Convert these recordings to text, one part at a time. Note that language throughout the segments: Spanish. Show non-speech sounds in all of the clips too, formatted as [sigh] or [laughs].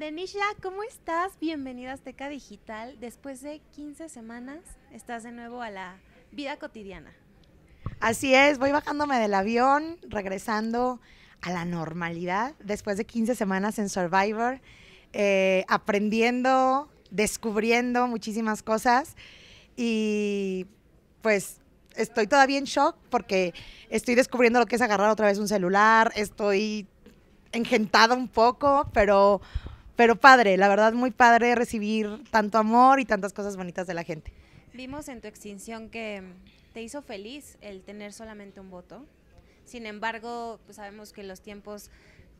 Denisha, ¿cómo estás? Bienvenida a Azteca Digital. Después de 15 semanas, estás de nuevo a la vida cotidiana. Así es, voy bajándome del avión, regresando a la normalidad después de 15 semanas en Survivor, eh, aprendiendo, descubriendo muchísimas cosas y pues estoy todavía en shock porque estoy descubriendo lo que es agarrar otra vez un celular, estoy engentada un poco, pero pero padre, la verdad muy padre recibir tanto amor y tantas cosas bonitas de la gente. Vimos en tu extinción que te hizo feliz el tener solamente un voto. Sin embargo, pues, sabemos que los tiempos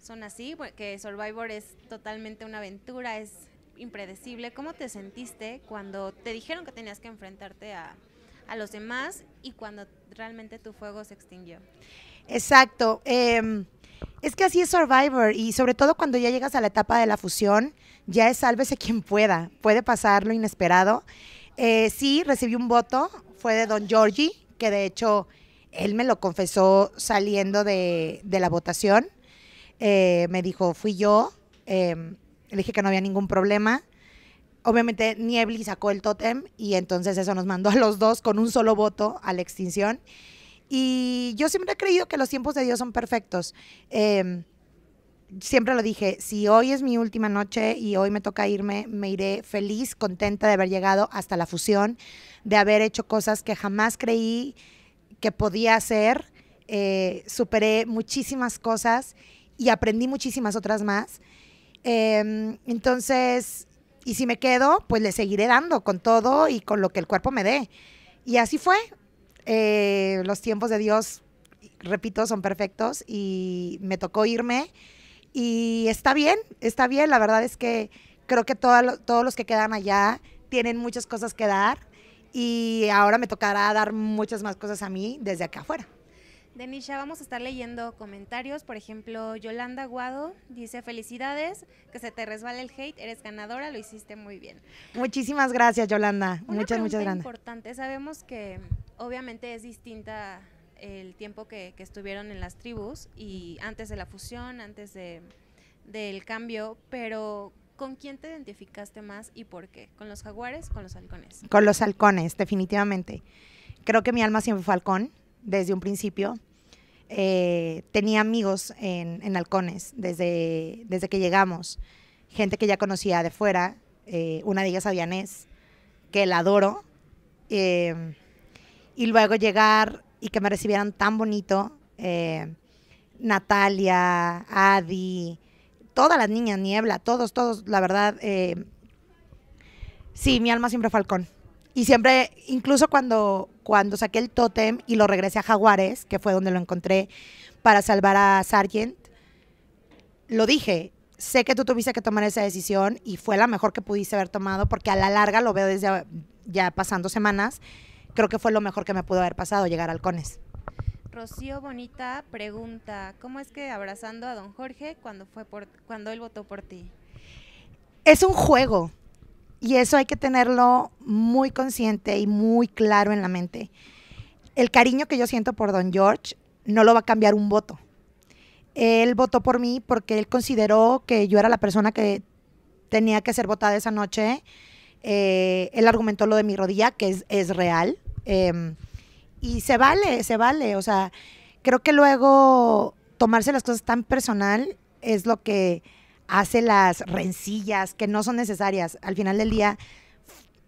son así, que Survivor es totalmente una aventura, es impredecible. ¿Cómo te sentiste cuando te dijeron que tenías que enfrentarte a, los demás y cuando realmente tu fuego se extinguió? Exacto. Em, es que así es Survivor y sobre todo cuando ya llegas a la etapa de la fusión, ya es sálvese quien pueda, puede pasar lo inesperado. Eh, sí, recibí un voto, fue de Don Giorgi, que de hecho él me lo confesó saliendo de, la votación. Eh, me dijo, fui yo, em, le dije que no había ningún problema. Obviamente Niebly sacó el tótem y entonces eso nos mandó a los dos con un solo voto a la extinción. Y yo siempre he creído que los tiempos de Dios son perfectos. Em, siempre lo dije, si hoy es mi última noche y hoy me toca irme, me iré feliz, contenta de haber llegado hasta la fusión, de haber hecho cosas que jamás creí que podía hacer. Eh, superé muchísimas cosas y aprendí muchísimas otras más. Em, entonces, y si me quedo, pues le seguiré dando con todo y con lo que el cuerpo me dé. Y así fue. Eh, los tiempos de Dios, repito, son perfectos y me tocó irme. Y está bien, está bien. La verdad es que creo que todos los que quedan allá tienen muchas cosas que dar y ahora me tocará dar muchas más cosas a mí desde acá afuera. Denisha, vamos a estar leyendo comentarios. Por ejemplo, Yolanda Guado dice: Felicidades, que se te resbale el hate, eres ganadora, lo hiciste muy bien. Muchísimas gracias, Yolanda. muchas, muchas gracias. importante: sabemos que obviamente es distinta el tiempo que, estuvieron en las tribus y antes de la fusión, antes del cambio, pero ¿con quién te identificaste más y por qué? ¿Con los jaguares, con los halcones? Con los halcones, definitivamente. Creo que mi alma siempre fue halcón desde un principio. Eh, tenía amigos en, halcones desde, desde que llegamos, gente que ya conocía de fuera, eh, una de ellas Avianés, que la adoro. Eh, y luego llegar y que me recibieran tan bonito. Eh, Natalia, Adi, todas las niñas, Niebla, todos, todos, la verdad, eh, sí, mi alma siempre fue Y siempre, incluso cuando, cuando saqué el tótem y lo regresé a Jaguares, que fue donde lo encontré para salvar a Sargent, lo dije, sé que tú tuviste que tomar esa decisión y fue la mejor que pudiste haber tomado porque a la larga, lo veo desde ya pasando semanas, creo que fue lo mejor que me pudo haber pasado, llegar a Halcones. Rocío Bonita pregunta, ¿cómo es que abrazando a don Jorge cuando, fue cuando él votó por ti? Es un juego y eso hay que tenerlo muy consciente y muy claro en la mente. El cariño que yo siento por don George no lo va a cambiar un voto. Él votó por mí porque él consideró que yo era la persona que tenía que ser votada esa noche el eh, él argumentó lo de mi rodilla, que es, real. Em, y se vale, se vale. O sea, creo que luego tomarse las cosas tan personal es lo que hace las rencillas que no son necesarias. Al final del día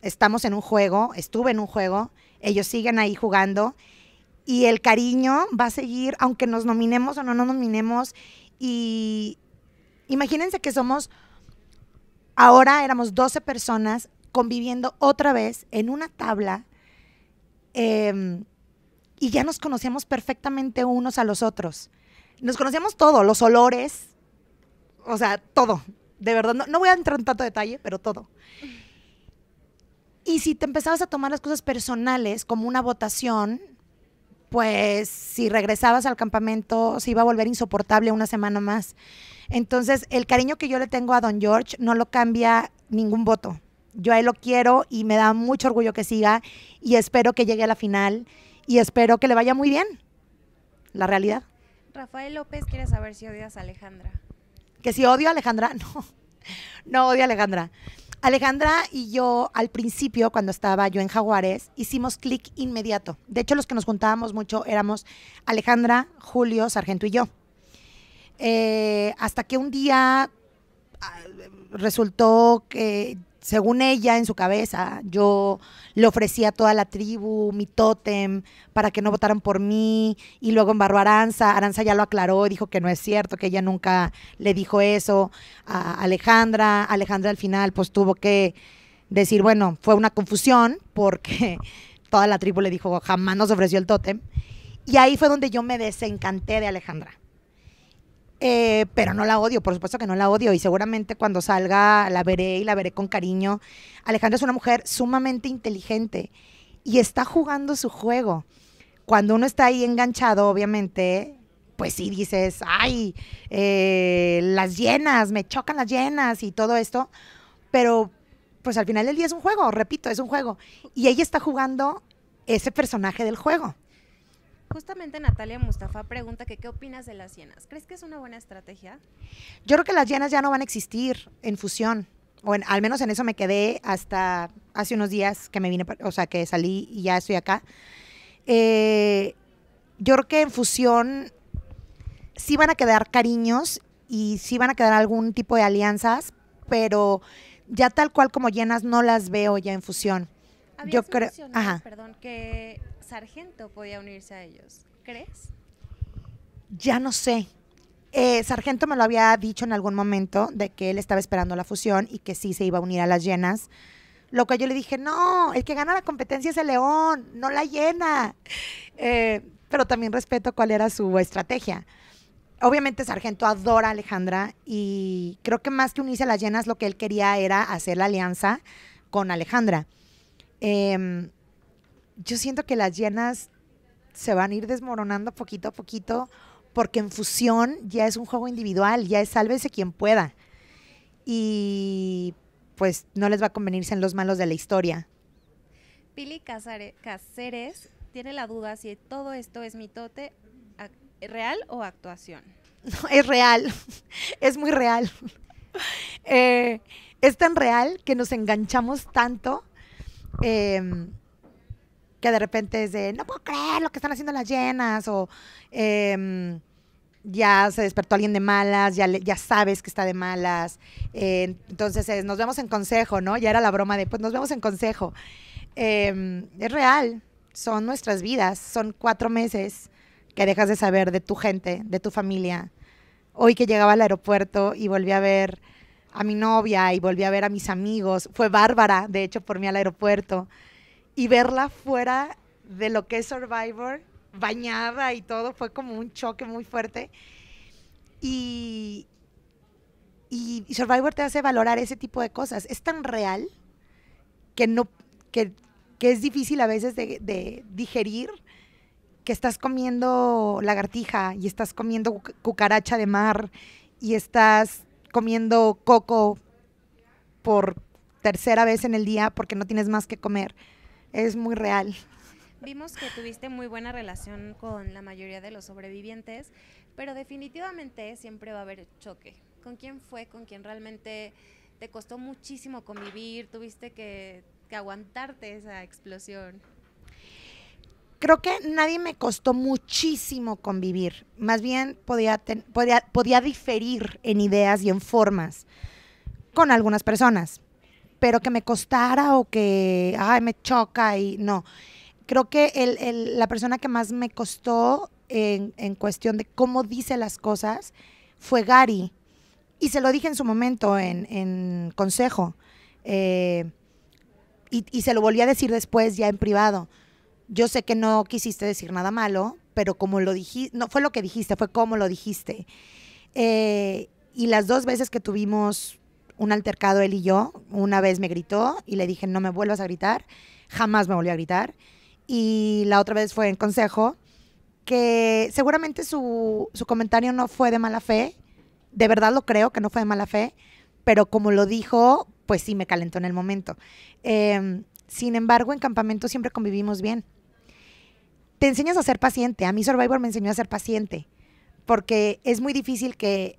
estamos en un juego, estuve en un juego, ellos siguen ahí jugando y el cariño va a seguir aunque nos nominemos o no nos nominemos. Y imagínense que somos, ahora éramos 12 personas conviviendo otra vez en una tabla em, y ya nos conocíamos perfectamente unos a los otros. Nos conocíamos todo, los olores, o sea, todo. De verdad, no, no voy a entrar en tanto detalle, pero todo. Y si te empezabas a tomar las cosas personales como una votación, pues si regresabas al campamento se iba a volver insoportable una semana más. Entonces, el cariño que yo le tengo a Don George no lo cambia ningún voto. Yo a él lo quiero y me da mucho orgullo que siga y espero que llegue a la final y espero que le vaya muy bien. La realidad. Rafael López quiere saber si odias a Alejandra. Que si odio a Alejandra, [laughs] no. No odio a Alejandra. Alejandra y yo al principio, cuando estaba yo en Jaguares, hicimos clic inmediato. De hecho, los que nos juntábamos mucho éramos Alejandra, Julio, Sargento y yo. Eh, hasta que un día ah, resultó que según ella, en su cabeza, yo le ofrecí a toda la tribu mi tótem para que no votaran por mí y luego en barbaranza, Aranza. Aranza ya lo aclaró dijo que no es cierto, que ella nunca le dijo eso a Alejandra. Alejandra al final pues tuvo que decir, bueno, fue una confusión porque [laughs] toda la tribu le dijo jamás nos ofreció el tótem. Y ahí fue donde yo me desencanté de Alejandra. Eh, pero no la odio, por supuesto que no la odio y seguramente cuando salga la veré y la veré con cariño. Alejandra es una mujer sumamente inteligente y está jugando su juego. Cuando uno está ahí enganchado, obviamente, pues sí dices, ay, eh, las llenas, me chocan las llenas y todo esto, pero pues al final del día es un juego, repito, es un juego. Y ella está jugando ese personaje del juego. Justamente Natalia Mustafa pregunta que qué opinas de las hienas. ¿Crees que es una buena estrategia? Yo creo que las llenas ya no van a existir en fusión. O al menos en eso me quedé hasta hace unos días que me vine, o sea, que salí y ya estoy acá. Eh, yo creo que en fusión sí van a quedar cariños y sí van a quedar algún tipo de alianzas, pero ya tal cual como llenas no las veo ya en fusión. yo creo, perdón, que Sargento podía unirse a ellos. ¿Crees? Ya no sé. Eh, sargento me lo había dicho en algún momento de que él estaba esperando la fusión y que sí se iba a unir a las llenas. Lo que yo le dije, no, el que gana la competencia es el león, no la llena. Eh, pero también respeto cuál era su estrategia. Obviamente Sargento adora a Alejandra y creo que más que unirse a las llenas lo que él quería era hacer la alianza con Alejandra. Em, yo siento que las llenas se van a ir desmoronando poquito a poquito porque en fusión ya es un juego individual, ya es sálvese quien pueda. Y pues no les va a convenir en los malos de la historia. Pili Caceres tiene la duda si todo esto es mitote real o actuación. [laughs] No, es real, [laughs] es muy real. [laughs] Eh, es tan real que nos enganchamos tanto. Em, que de repente es de, no puedo creer lo que están haciendo las llenas, o em, ya se despertó alguien de malas, ya, ya sabes que está de malas. Eh, entonces nos vemos en consejo, ¿no? Ya era la broma de, pues nos vemos en consejo. Em, es real, son nuestras vidas, son cuatro meses que dejas de saber de tu gente, de tu familia. Hoy que llegaba al aeropuerto y volví a ver a mi novia y volví a ver a mis amigos, fue Bárbara, de hecho, por mí al aeropuerto y verla fuera de lo que es Survivor, bañada y todo, fue como un choque muy fuerte. Y, y, Survivor te hace valorar ese tipo de cosas. Es tan real que no, que, es difícil a veces de, de, digerir que estás comiendo lagartija y estás comiendo cucaracha de mar y estás comiendo coco por tercera vez en el día porque no tienes más que comer es muy real. Vimos que tuviste muy buena relación con la mayoría de los sobrevivientes, pero definitivamente siempre va a haber choque. ¿Con quién fue? ¿Con quién realmente te costó muchísimo convivir? ¿Tuviste que, aguantarte esa explosión? creo que nadie me costó muchísimo convivir. Más bien podía, diferir en ideas y en formas con algunas personas pero que me costara o que, me choca y no. Creo que la persona que más me costó en, cuestión de cómo dice las cosas fue Gary. Y se lo dije en su momento en, consejo. Eh, y, se lo volví a decir después ya en privado. Yo sé que no quisiste decir nada malo, pero como lo dijiste, no fue lo que dijiste, fue cómo lo dijiste. Eh, y las dos veces que tuvimos un altercado él y yo. Una vez me gritó y le dije, no me vuelvas a gritar. Jamás me volvió a gritar. Y la otra vez fue en consejo, que seguramente su, comentario no fue de mala fe. De verdad lo creo que no fue de mala fe. Pero como lo dijo, pues sí me calentó en el momento. Em, sin embargo, en campamento siempre convivimos bien. Te enseñas a ser paciente. A mí Survivor me enseñó a ser paciente, porque es muy difícil que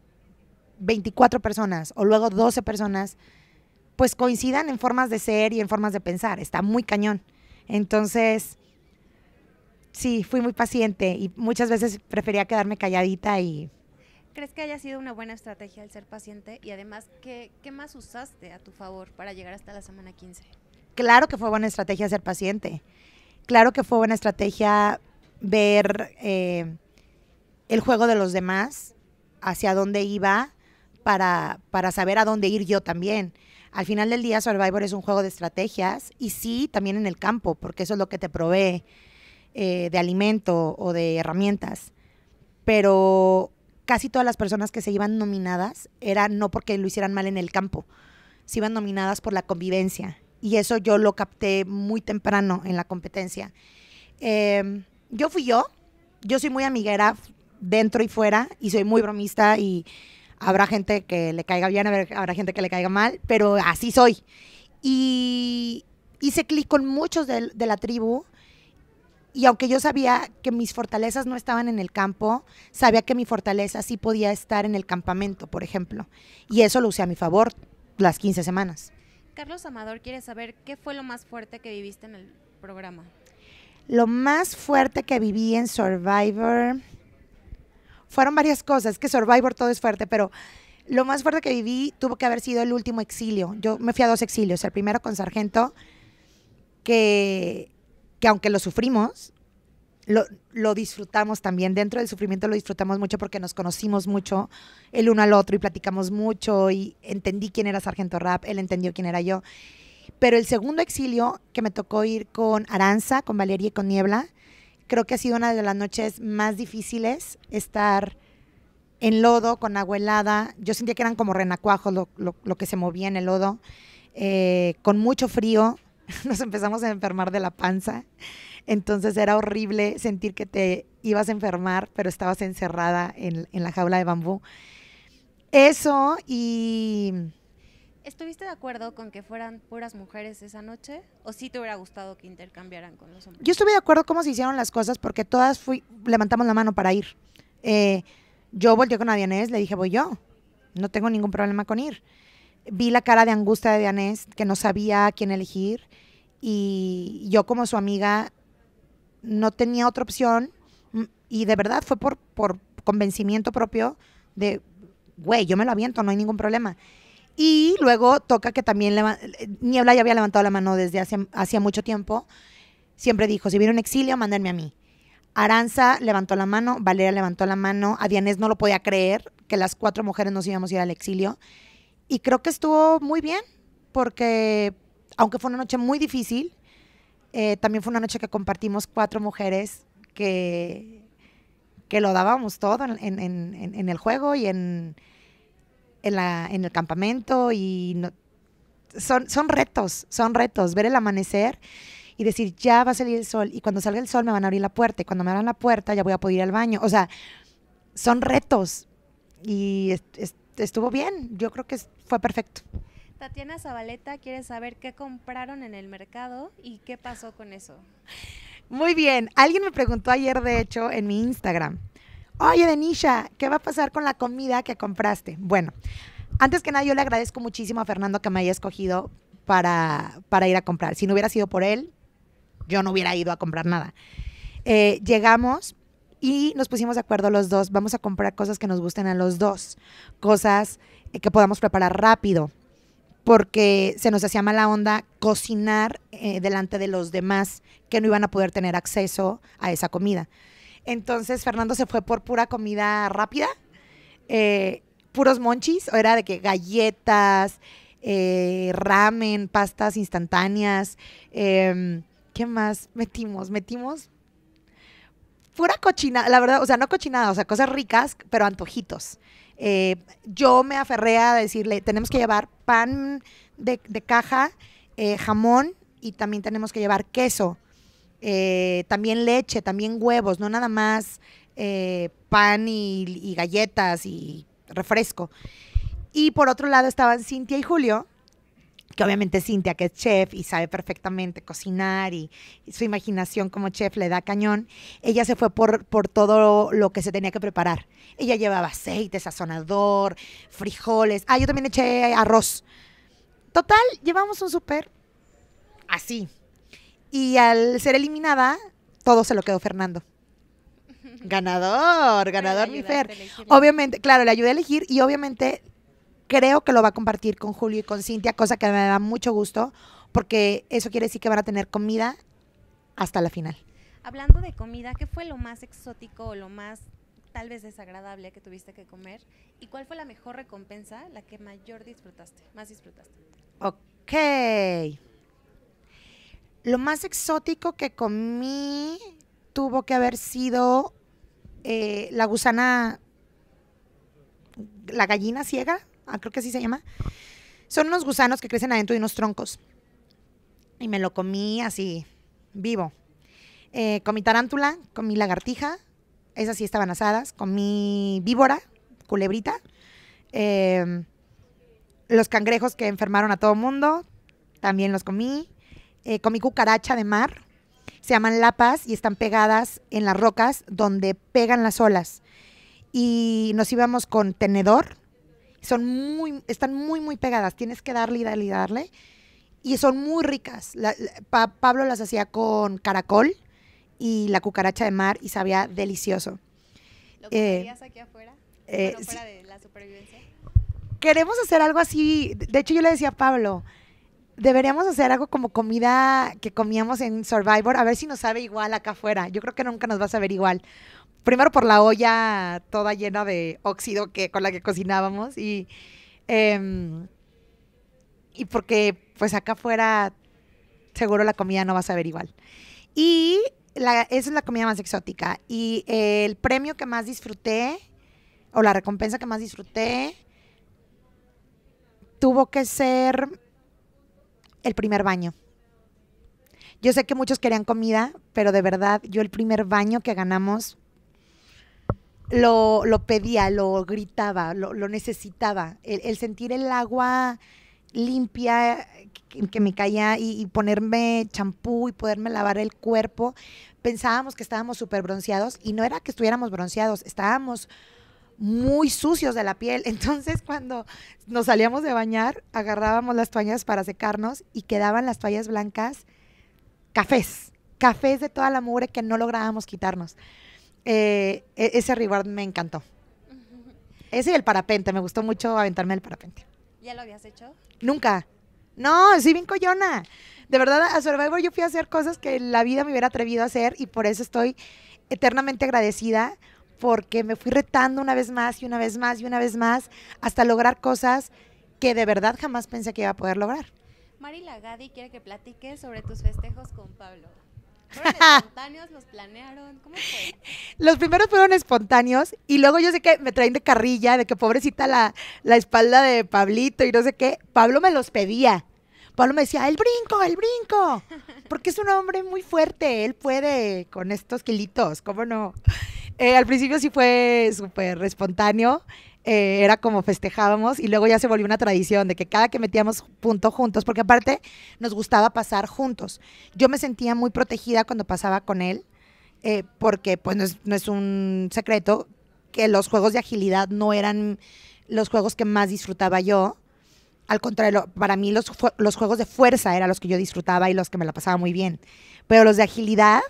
24 personas o luego 12 personas, pues coincidan en formas de ser y en formas de pensar. Está muy cañón. Entonces, sí, fui muy paciente y muchas veces prefería quedarme calladita y... ¿Crees que haya sido una buena estrategia el ser paciente? Y además, ¿qué, qué más usaste a tu favor para llegar hasta la semana 15? Claro que fue buena estrategia ser paciente. Claro que fue buena estrategia ver eh, el juego de los demás, hacia dónde iba para, saber a dónde ir yo también. Al final del día, Survivor es un juego de estrategias y sí, también en el campo, porque eso es lo que te provee eh, de alimento o de herramientas. Pero casi todas las personas que se iban nominadas eran no porque lo hicieran mal en el campo, se iban nominadas por la convivencia. Y eso yo lo capté muy temprano en la competencia. Em, yo fui yo, yo soy muy amiguera dentro y fuera y soy muy bromista y Habrá gente que le caiga bien, habrá gente que le caiga mal, pero así soy. Y hice clic con muchos de, la tribu y aunque yo sabía que mis fortalezas no estaban en el campo, sabía que mi fortaleza sí podía estar en el campamento, por ejemplo. Y eso lo usé a mi favor las 15 semanas. Carlos Amador quiere saber qué fue lo más fuerte que viviste en el programa. Lo más fuerte que viví en Survivor fueron varias cosas, que Survivor todo es fuerte, pero lo más fuerte que viví tuvo que haber sido el último exilio. Yo me fui a dos exilios, el primero con Sargento, que, aunque lo sufrimos, lo, disfrutamos también. Dentro del sufrimiento lo disfrutamos mucho porque nos conocimos mucho el uno al otro y platicamos mucho y entendí quién era Sargento Rap, él entendió quién era yo. Pero el segundo exilio que me tocó ir con Aranza, con Valeria y con Niebla, creo que ha sido una de las noches más difíciles estar en lodo, con agua helada. Yo sentía que eran como renacuajos lo, que se movía en el lodo. Eh, con mucho frío, [laughs] nos empezamos a enfermar de la panza. Entonces era horrible sentir que te ibas a enfermar, pero estabas encerrada en la jaula de bambú. Eso y ¿Estuviste de acuerdo con que fueran puras mujeres esa noche? ¿O sí te hubiera gustado que intercambiaran con los hombres? Yo estuve de acuerdo cómo se hicieron las cosas porque todas fui, levantamos la mano para ir. Eh, yo volteé con a Dianés, le dije, voy yo. No tengo ningún problema con ir. Vi la cara de angustia de Dianés, que no sabía a quién elegir. Y yo como su amiga no tenía otra opción. Y de verdad fue por, por convencimiento propio de, güey, yo me lo aviento, no hay ningún problema. Y luego toca que también Niebla ya había levantado la mano desde hacía mucho tiempo. Siempre dijo, si viene un exilio, mándenme a mí. Aranza levantó la mano, Valeria levantó la mano, a Dianés no lo podía creer que las cuatro mujeres nos íbamos a ir al exilio. Y creo que estuvo muy bien, porque aunque fue una noche muy difícil, eh, también fue una noche que compartimos cuatro mujeres que, que lo dábamos todo en el juego y en, en, la, en el campamento y son, son retos, son retos. Ver el amanecer y decir, ya va a salir el sol y cuando salga el sol me van a abrir la puerta y cuando me abran la puerta ya voy a poder ir al baño. O sea, son retos y estuvo bien, yo creo que fue perfecto. Tatiana Zabaleta quiere saber qué compraron en el mercado y qué pasó con eso. Muy bien, alguien me preguntó ayer, de hecho, en mi Instagram, oye, Denisha, ¿qué va a pasar con la comida que compraste? Bueno, antes que nada, yo le agradezco muchísimo a Fernando que me haya escogido para, para ir a comprar. Si no hubiera sido por él, yo no hubiera ido a comprar nada. Eh, llegamos y nos pusimos de acuerdo los dos, vamos a comprar cosas que nos gusten a los dos, cosas eh, que podamos preparar rápido, porque se nos hacía mala onda cocinar eh, delante de los demás que no iban a poder tener acceso a esa comida. Entonces Fernando se fue por pura comida rápida, eh, puros monchis, o era de que galletas, eh, ramen, pastas instantáneas. Em, ¿Qué más metimos? Metimos pura cochinada, la verdad, o sea, no cochinada, o sea, cosas ricas, pero antojitos. Eh, yo me aferré a decirle, tenemos que llevar pan de, caja, jamón y también tenemos que llevar queso. Eh, también leche, también huevos, no nada más eh, pan y, galletas y refresco. Y por otro lado estaban Cintia y Julio, que obviamente Cintia, que es chef y sabe perfectamente cocinar y, su imaginación como chef le da cañón, ella se fue por, todo lo que se tenía que preparar. Ella llevaba aceite, sazonador, frijoles. Ah, yo también eché arroz. Total, llevamos un súper así, y al ser eliminada, todo se lo quedó Fernando. Ganador, ganador, mi Fer. Obviamente, claro, le ayudé a elegir y obviamente creo que lo va a compartir con Julio y con Cintia, cosa que me da mucho gusto, porque eso quiere decir que van a tener comida hasta la final. Hablando de comida, ¿qué fue lo más exótico o lo más tal vez desagradable que tuviste que comer? ¿Y cuál fue la mejor recompensa, la que mayor disfrutaste, más disfrutaste? Ok. Lo más exótico que comí tuvo que haber sido eh, la gusana, la gallina ciega, ah, creo que así se llama. Son unos gusanos que crecen adentro de unos troncos. Y me lo comí así, vivo. Eh, comí tarántula, comí lagartija, esas sí estaban asadas, comí víbora, culebrita, eh, los cangrejos que enfermaron a todo mundo, también los comí eh, mi cucaracha de mar, se llaman lapas y están pegadas en las rocas donde pegan las olas. Y nos íbamos con tenedor, son muy, están muy, muy pegadas, tienes que darle y darle y darle. Y son muy ricas. Pablo las hacía con caracol y la cucaracha de mar y sabía delicioso. ¿Lo eh, afuera? Eh, fuera de la supervivencia. Queremos hacer algo así. De hecho, yo le decía a Pablo, deberíamos hacer algo como comida que comíamos en Survivor, a ver si nos sabe igual acá afuera. Yo creo que nunca nos va a saber igual. Primero por la olla toda llena de óxido que, con la que cocinábamos y, em, y porque pues acá afuera seguro la comida no va a saber igual. Y esa es la comida más exótica. Y el premio que más disfruté, o la recompensa que más disfruté, tuvo que ser el primer baño. Yo sé que muchos querían comida, pero de verdad, yo el primer baño que ganamos lo, lo pedía, lo gritaba, lo, necesitaba. El, sentir el agua limpia que, me caía y, y ponerme champú y poderme lavar el cuerpo. Pensábamos que estábamos súper bronceados y no era que estuviéramos bronceados, estábamos muy sucios de la piel. [laughs] Entonces, cuando nos salíamos de bañar, agarrábamos las toallas para secarnos y quedaban las toallas blancas cafés, cafés de toda la mugre que no lográbamos quitarnos. Eh, e-, ese reward me encantó. [laughs] Ese y el parapente, me gustó mucho aventarme el parapente. ¿Ya lo habías hecho? Nunca. No, soy bien coyona. De verdad, a Survivor yo fui a hacer cosas que la vida me hubiera atrevido a hacer y por eso estoy eternamente agradecida porque me fui retando una vez más y una vez más y una vez más hasta lograr cosas que de verdad jamás pensé que iba a poder lograr. Mari Lagadi quiere que platiques sobre tus festejos con Pablo. ¿Fueron [laughs] espontáneos? ¿Los planearon? ¿Cómo fue? Los primeros fueron espontáneos y luego yo sé que me traen de carrilla, de que pobrecita la, la espalda de Pablito y no sé qué. Pablo me los pedía. Pablo me decía, el brinco, el brinco, [laughs] porque es un hombre muy fuerte, él puede con estos kilitos, ¿cómo no? Eh, al principio sí fue súper espontáneo. Eh, era como festejábamos y luego ya se volvió una tradición de que cada que metíamos punto juntos, porque aparte nos gustaba pasar juntos. Yo me sentía muy protegida cuando pasaba con él, eh, porque pues no es, un secreto que los juegos de agilidad no eran los juegos que más disfrutaba yo. Al contrario, para mí los, los juegos de fuerza eran los que yo disfrutaba y los que me la pasaba muy bien. Pero los de agilidad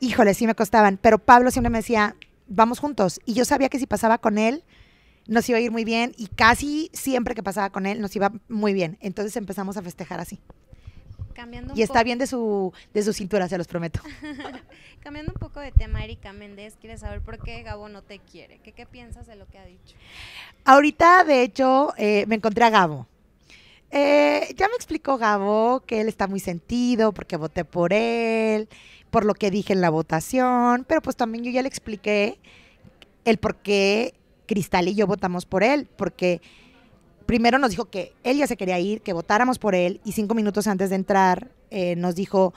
híjole, sí me costaban, pero Pablo siempre me decía, vamos juntos. Y yo sabía que si pasaba con él, nos iba a ir muy bien y casi siempre que pasaba con él nos iba muy bien. Entonces empezamos a festejar así. y está bien de su, de su cintura, se los prometo. [laughs] Cambiando un poco de tema, Erika Méndez quiere saber por qué Gabo no te quiere. ¿Qué, piensas de lo que ha dicho? Ahorita, de hecho, eh, me encontré a Gabo. Eh, ya me explicó Gabo que él está muy sentido porque voté por él por lo que dije en la votación, pero pues también yo ya le expliqué el por qué Cristal y yo votamos por él, porque primero nos dijo que él ya se quería ir, que votáramos por él, y cinco minutos antes de entrar eh, nos dijo,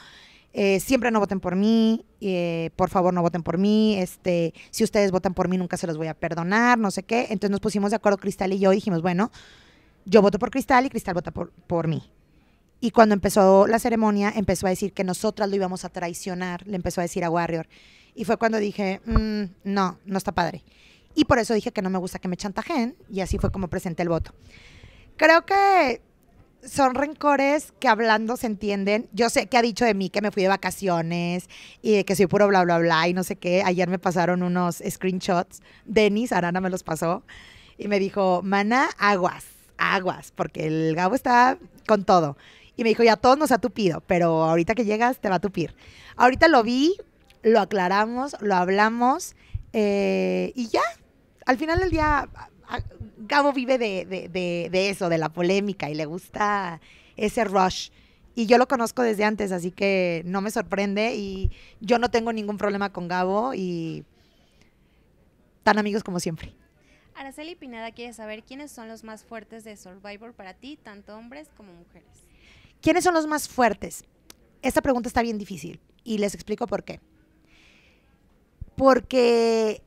eh, siempre no voten por mí, eh, por favor no voten por mí, este, si ustedes votan por mí nunca se los voy a perdonar, no sé qué. Entonces nos pusimos de acuerdo Cristal y yo y dijimos, bueno, yo voto por Cristal y Cristal vota por, por mí. Y cuando empezó la ceremonia, empezó a decir que nosotras lo íbamos a traicionar, le empezó a decir a Warrior. Y fue cuando dije, mm, no, no está padre. Y por eso dije que no me gusta que me chantajeen, y así fue como presenté el voto. Creo que son rencores que hablando se entienden. Yo sé que ha dicho de mí que me fui de vacaciones y que soy puro bla, bla, bla y no sé qué. Ayer me pasaron unos screenshots. Denis Arana me los pasó y me dijo, mana, aguas, aguas, porque el Gabo está con todo. Y me dijo, ya todos nos ha tupido, pero ahorita que llegas te va a tupir. Ahorita lo vi, lo aclaramos, lo hablamos eh, y ya. Al final del día, Gabo vive de, de, eso, de la polémica y le gusta ese rush. Y yo lo conozco desde antes, así que no me sorprende y yo no tengo ningún problema con Gabo y tan amigos como siempre. Araceli Pineda quiere saber quiénes son los más fuertes de Survivor para ti, tanto hombres como mujeres. ¿Quiénes son los más fuertes? Esta pregunta está bien difícil y les explico por qué. Porque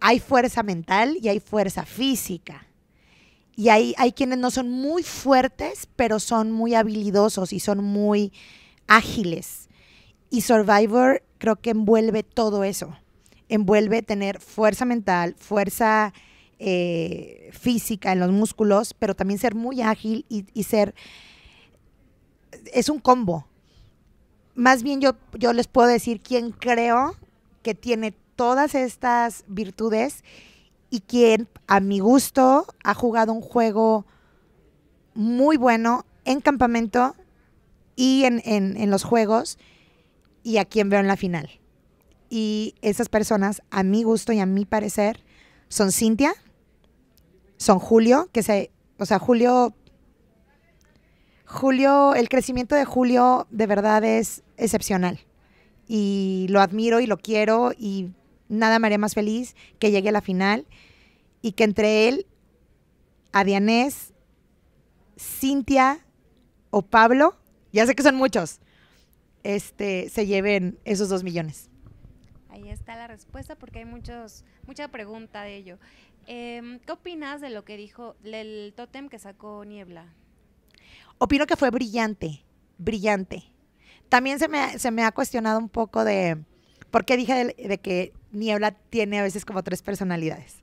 hay fuerza mental y hay fuerza física. Y hay, hay quienes no son muy fuertes, pero son muy habilidosos y son muy ágiles. Y Survivor creo que envuelve todo eso. Envuelve tener fuerza mental, fuerza eh, física en los músculos, pero también ser muy ágil y ser es un combo. Más bien yo, yo les puedo decir quién creo que tiene todas estas virtudes y quién, a mi gusto ha jugado un juego muy bueno en campamento y en, en los juegos y a quién veo en la final. Y esas personas, a mi gusto y a mi parecer, son Cintia, son Julio, que se, o sea, Julio Julio, el crecimiento de Julio de verdad es excepcional. Y lo admiro y lo quiero y nada me haría más feliz que llegue a la final y que entre él, a Dianés, Cintia o Pablo, ya sé que son muchos, este, se lleven esos dos millones. Ahí está la respuesta porque hay muchos, mucha pregunta de ello. Em, ¿Qué opinas de lo que dijo el tótem que sacó Niebla? Opino que fue brillante, brillante. También se me, ha cuestionado un poco de por qué dije de, que Niebla tiene a veces como tres personalidades.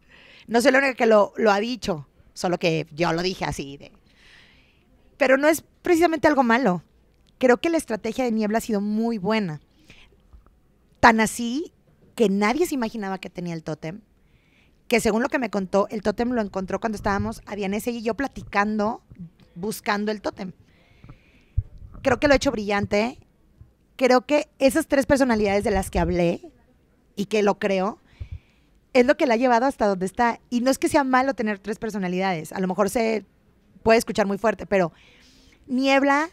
No soy la única que lo, lo ha dicho, solo que yo lo dije así. De, pero no es precisamente algo malo. Creo que la estrategia de Niebla ha sido muy buena. Tan así que nadie se imaginaba que tenía el tótem, que según lo que me contó, el tótem lo encontró cuando estábamos a Dianese y yo platicando buscando el tótem. Creo que lo he hecho brillante. Creo que esas tres personalidades de las que hablé y que lo creo, es lo que la ha llevado hasta donde está. Y no es que sea malo tener tres personalidades. A lo mejor se puede escuchar muy fuerte, pero Niebla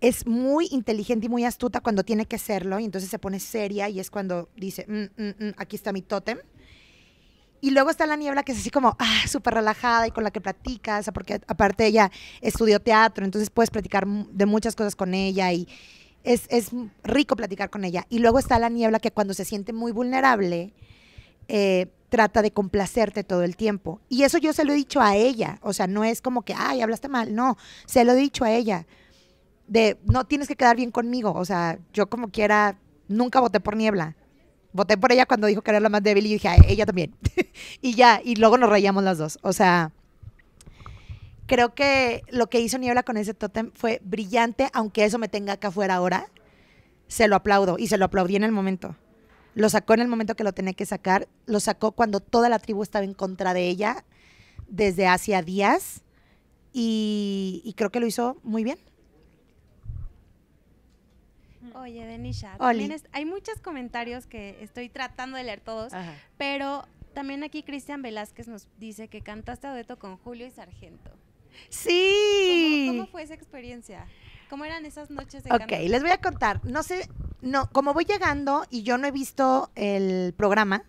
es muy inteligente y muy astuta cuando tiene que serlo y entonces se pone seria y es cuando dice, mm, mm, mm, aquí está mi tótem. Y luego está la niebla que es así como ah, súper relajada y con la que platicas, porque aparte ella estudió teatro, entonces puedes platicar de muchas cosas con ella y es, rico platicar con ella. Y luego está la niebla que cuando se siente muy vulnerable, eh, trata de complacerte todo el tiempo. Y eso yo se lo he dicho a ella, o sea, no es como que, ay, hablaste mal, no, se lo he dicho a ella, de no tienes que quedar bien conmigo, o sea, yo como quiera, nunca voté por niebla voté por ella cuando dijo que era la más débil y dije, ella también. [laughs] y ya, y luego nos reíamos las dos. O sea, creo que lo que hizo Niebla con ese tótem fue brillante, aunque eso me tenga acá afuera ahora. Se lo aplaudo y se lo aplaudí en el momento. Lo sacó en el momento que lo tenía que sacar. Lo sacó cuando toda la tribu estaba en contra de ella desde hacía días. y creo que lo hizo muy bien. Oye, Denisha, también hay muchos comentarios que estoy tratando de leer todos, pero también aquí Cristian Velázquez nos dice que cantaste a dueto con Julio y Sargento. Sí. ¿Cómo, fue esa experiencia? ¿Cómo eran esas noches de Ok, les voy a contar. No sé, no, como voy llegando y yo no he visto el programa,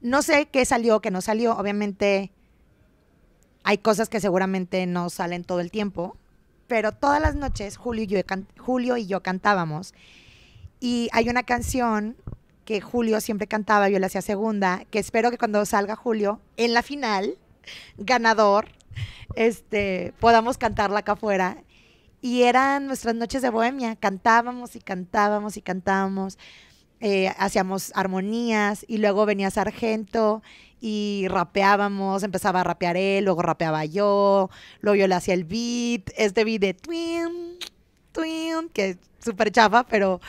no sé qué salió, qué no salió. Obviamente hay cosas que seguramente no salen todo el tiempo, pero todas las noches Julio y yo, cantábamos. Y hay una canción que Julio siempre cantaba, yo la hacía segunda, que espero que cuando salga Julio, en la final, ganador, este, podamos cantarla acá afuera. Y eran nuestras noches de bohemia, cantábamos y cantábamos y cantábamos. Eh, hacíamos armonías y luego venía Sargento y rapeábamos, empezaba a rapear él, luego rapeaba yo, luego yo le hacía el beat, este beat de twin, twin, que es súper chapa, pero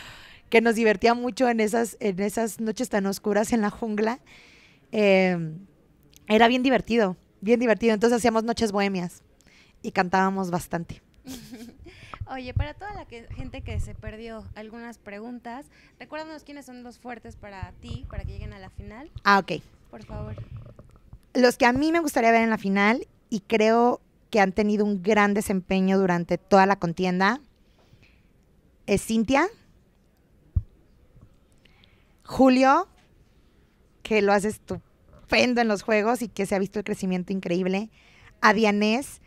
que nos divertía mucho en esas, en esas noches tan oscuras en la jungla. Em, era bien divertido, bien divertido. Entonces hacíamos noches bohemias y cantábamos bastante. Oye, para toda la gente que se perdió algunas preguntas, recuérdanos quiénes son los fuertes para ti, para que lleguen a la final. Ah, ok. Por favor. Los que a mí me gustaría ver en la final y creo que han tenido un gran desempeño durante toda la contienda es Cintia, Julio, que lo hace estupendo en los juegos y que se ha visto el crecimiento increíble, a Dianés,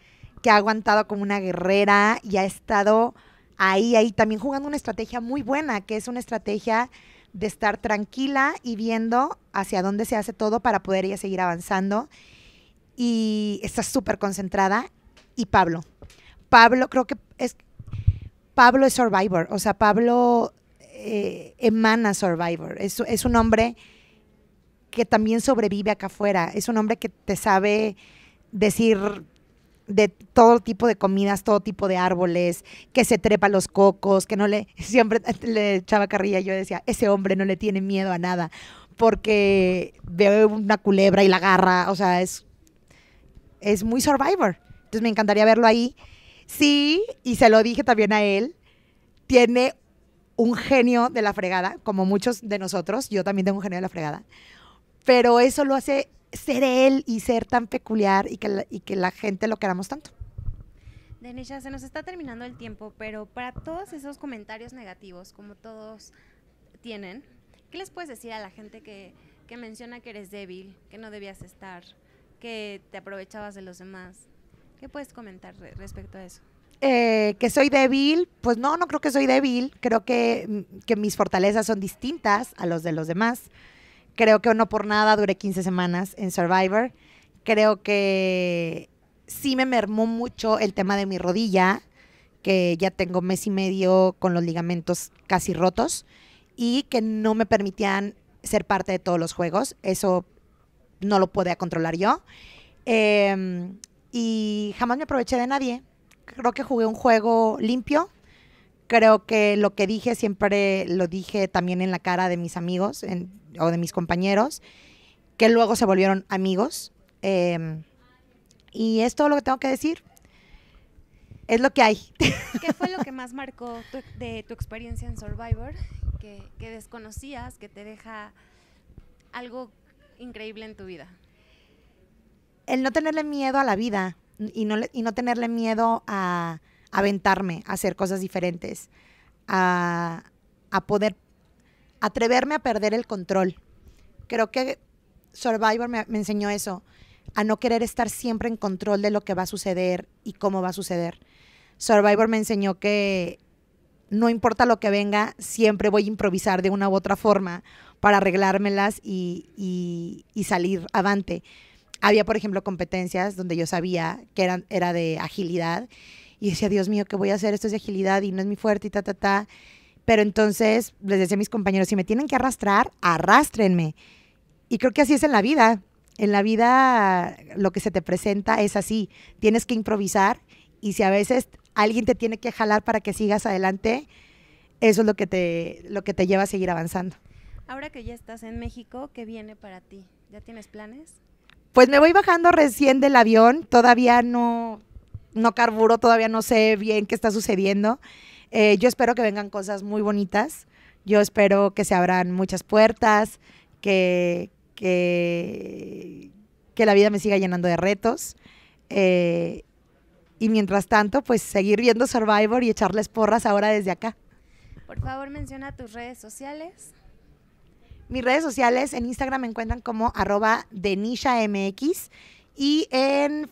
que ha aguantado como una guerrera y ha estado ahí, ahí también jugando una estrategia muy buena, que es una estrategia de estar tranquila y viendo hacia dónde se hace todo para poder ella seguir avanzando. Y está súper concentrada. Y Pablo. Pablo, creo que es. Pablo es Survivor. O sea, Pablo eh, emana Survivor. Es, es un hombre que también sobrevive acá afuera. Es un hombre que te sabe decir de todo tipo de comidas, todo tipo de árboles, que se trepa los cocos, que no le, [laughs] siempre le echaba carrilla, yo decía, ese hombre no le tiene miedo a nada, porque ve una culebra y la agarra, o sea, es, es muy survivor. Entonces me encantaría verlo ahí. Sí, y se lo dije también a él, tiene un genio de la fregada, como muchos de nosotros, yo también tengo un genio de la fregada, pero eso lo hace ser él y ser tan peculiar y que la, y que la gente lo queramos tanto. Denisha, se nos está terminando el tiempo, pero para todos esos comentarios negativos, como todos tienen, ¿qué les puedes decir a la gente que, menciona que eres débil, que no debías estar, que te aprovechabas de los demás? ¿Qué puedes comentar respecto a eso? Eh, que soy débil, pues no, no creo que soy débil, creo que, mm, que mis fortalezas son distintas a los de los demás. Creo que no por nada duré 15 semanas en Survivor. Creo que sí me mermó mucho el tema de mi rodilla, que ya tengo mes y medio con los ligamentos casi rotos y que no me permitían ser parte de todos los juegos. Eso no lo podía controlar yo. Em, y jamás me aproveché de nadie. Creo que jugué un juego limpio, creo que lo que dije siempre lo dije también en la cara de mis amigos o de mis compañeros, que luego se volvieron amigos. Em, y es todo lo que tengo que decir. Es lo que hay. [laughs] ¿Qué fue lo que más marcó de tu experiencia en Survivor? Que, que desconocías, que te deja algo increíble en tu vida. El no tenerle miedo a la vida y no, y no tenerle miedo a, aventarme a hacer cosas diferentes, a, a poder atreverme a perder el control. Creo que Survivor me, enseñó eso, a no querer estar siempre en control de lo que va a suceder y cómo va a suceder. Survivor me enseñó que no importa lo que venga, siempre voy a improvisar de una u otra forma para arreglármelas y, y, salir avante. Había, por ejemplo, competencias donde yo sabía que eran, era de agilidad y decía, Dios mío, ¿qué voy a hacer? Esto es de agilidad y no es mi fuerte y ta, ta, ta. Pero entonces les decía a mis compañeros, si me tienen que arrastrar, arrástrenme. Y creo que así es en la vida. En la vida lo que se te presenta es así. Tienes que improvisar y si a veces alguien te tiene que jalar para que sigas adelante, eso es lo que te, lo que te lleva a seguir avanzando. Ahora que ya estás en México, ¿qué viene para ti? ¿Ya tienes planes? Pues me voy bajando recién del avión, todavía no no carburo, todavía no sé bien qué está sucediendo. Eh, yo espero que vengan cosas muy bonitas. Yo espero que se abran muchas puertas, que, que, la vida me siga llenando de retos. Eh, y mientras tanto, pues seguir viendo Survivor y echarles porras ahora desde acá. Por favor, menciona tus redes sociales. Mis redes sociales en Instagram me encuentran como arroba denishamx y en,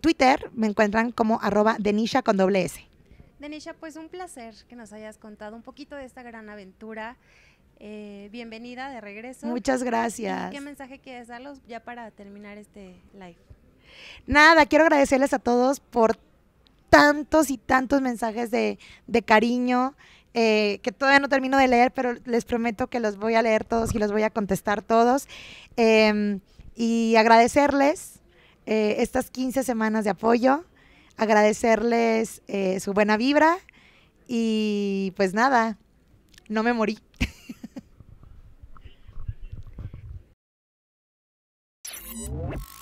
Twitter me encuentran como arroba denisha con doble S. Denisha, pues un placer que nos hayas contado un poquito de esta gran aventura. Eh, bienvenida de regreso. Muchas gracias. ¿Qué mensaje quieres darlos ya para terminar este live? Nada, quiero agradecerles a todos por tantos y tantos mensajes de, cariño. Eh, que todavía no termino de leer, pero les prometo que los voy a leer todos y los voy a contestar todos. Em, y agradecerles eh, estas 15 semanas de apoyo, agradecerles eh, su buena vibra y pues nada, no me morí. [laughs]